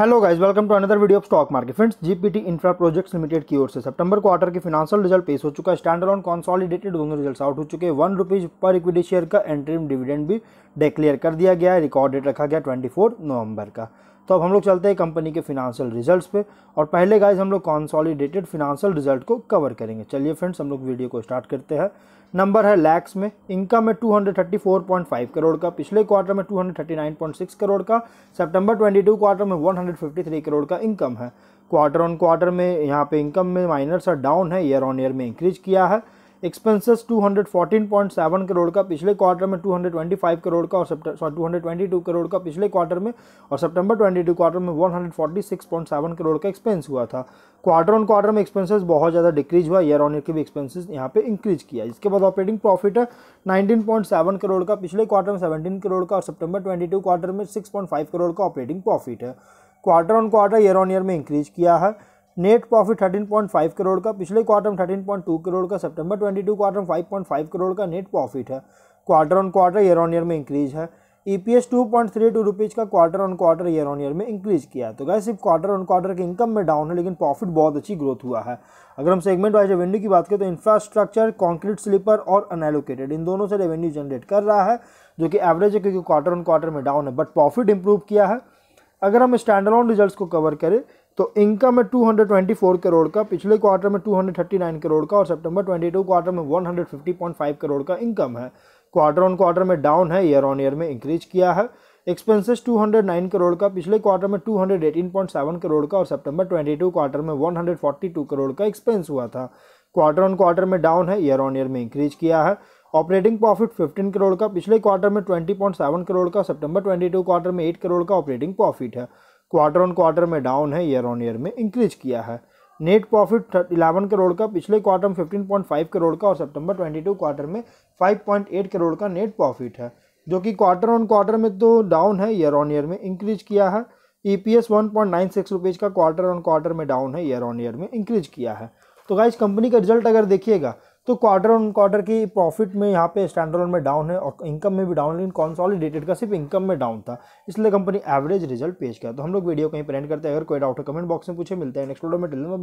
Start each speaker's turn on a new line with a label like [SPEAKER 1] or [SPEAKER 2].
[SPEAKER 1] hello guys welcome to another video of stock market friends GPT infra projects limited की ओर से सितंबर quarter के फिनांशियल रिजल्ट पेश हो चुका है स्टैंड ऑन कॉन्सॉलिडेटेड दोनों रिजल्ट आउट हो चुके हैं वन रुपीज पर इक्विटी शेयर का एंट्रीम डिविडेंड भी डिक्लेयर कर दिया गया है रिकॉर्ड डेट रखा गया ट्वेंटी नवंबर का तो अब हम लोग चलते हैं कंपनी के फिनांशियल रिजल्ट्स पे और पहले गाइज हम लोग कॉन्सॉलीडेटेड फिनांशियल रिजल्ट को कवर करेंगे चलिए फ्रेंड्स हम लोग वीडियो को स्टार्ट करते हैं नंबर है लैक्स में इनकम है 234.5 करोड़ का पिछले क्वार्टर में 239.6 करोड़ का सितंबर 22 क्वार्टर में 153 करोड़ का इनकम है क्वार्टर ऑन क्वार्टर में यहाँ पे इनकम में माइनर सा डाउन है ईयर ऑन ईयर में इंक्रीज किया है एक्सपेंसेस 214.7 करोड़ का पिछले क्वार्टर में 225 करोड़ का और सॉरी 222 करोड़ का पिछले क्वार्टर में और सितंबर 22 क्वार्टर में 146.7 करोड़ का एक्सपेंस हुआ था क्वार्टर ऑन क्वार्टर में एक्सपेंसेस बहुत ज़्यादा डिक्रीज हुआ ईयर ऑन ईयर के भी एक्सपेंसेस यहाँ पे इंक्रीज किया इसके बाद ऑपरेटिंग प्रॉफिट है 19.7 करोड़ का पिछले क्वार्टर में 17 करोड़ का और सितंबर 22 क्वार्टर में 6.5 करोड़ का ऑपरेटिंग प्रॉफिट है quarter on quarter year on year में इंक्रीज किया है नेट प्रॉफिट 13.5 करोड़ का पिछले क्वार्टर में 13.2 करोड़ का सितंबर 22 क्वार्टर में 5.5 करोड़ का नेट प्रॉफिट है quarter on quarter year on year में इंक्रीज है E P S two point three two rupees का quarter on quarter year on year में इंक्रीज किया है तो गाय सिर्फ क्वार्टर ऑन क्वार्टर के इनकम में डाउन है लेकिन प्रॉफिट बहुत अच्छी ग्रोथ हुआ है अगर हम सेगमेंट वाइज रेवेन्यू की बात करें तो इंफ्रास्ट्रक्चर कंक्रीट स्लीपर और अनएलोकेटेड इन दोनों से रेवेन्यू जनरेट कर रहा है जो कि एवरेज है क्योंकि क्वार्टर ऑन क्वार्टर में डाउन है बट प्रॉफिट इंप्रूव किया है अगर हम स्टैंड अलोन रिजल्ट को कवर करें तो इनकम है 224 करोड़ का पिछले क्वार्टर में 239 करोड़ का और सितंबर 22 क्वार्टर में 150.5 करोड़ का इनकम है क्वार्टर ऑन क्वार्टर में डाउन है ईयर ऑन ईयर में इंक्रीज किया है एक्सपेंसेस 209 करोड़ का पिछले क्वार्टर में 218.7 करोड़ का और सितंबर 22 क्वार्टर में 142 करोड़ का एक्सपेंस हुआ था क्वार्टर ऑन क्वार्टर में डाउन है ईयर ऑन ईयर में इंक्रीज किया है ऑपरेटिंग प्रॉफिट 15 करोड़ का पिछले क्वार्टर में 20.7 करोड़ का सितंबर 22 क्वार्टर में 8 करोड़ का ऑपरेटिंग प्रॉफिट है क्वार्टर ऑन क्वार्टर में डाउन है ईयर ऑन ईयर में इंक्रीज किया है नेट प्रॉफिट 11 करोड़ का पिछले क्वार्टर में 15.5 करोड़ का और सितंबर 22 क्वार्टर में 5.8 करोड़ का नेट प्रॉफिट है जो कि क्वार्टर ऑन क्वार्टर में तो डाउन है ईयर ऑन ईयर में इंक्रीज किया है E P S one point nine six rupees का क्वार्टर ऑन क्वार्टर में डाउन है ईयर ऑन ईयर में इंक्रीज किया है तो गाइज कंपनी का रिजल्ट अगर देखिएगा तो क्वार्टर ऑन क्वार्टर की प्रॉफिट में यहाँ पे स्टैंडर्ड में डाउन है और इनकम में भी डाउन लेकिन कॉन्सॉलिडेटेड का सिर्फ इनकम में डाउन था इसलिए कंपनी एवरेज रिजल्ट पेश किया तो हम लोग वीडियो कहीं प्रेंट करते हैं अगर कोई डाउट हो कमेंट बॉक्स में पूछे मिलते हैं नेक्स्ट वीडियो में टिल में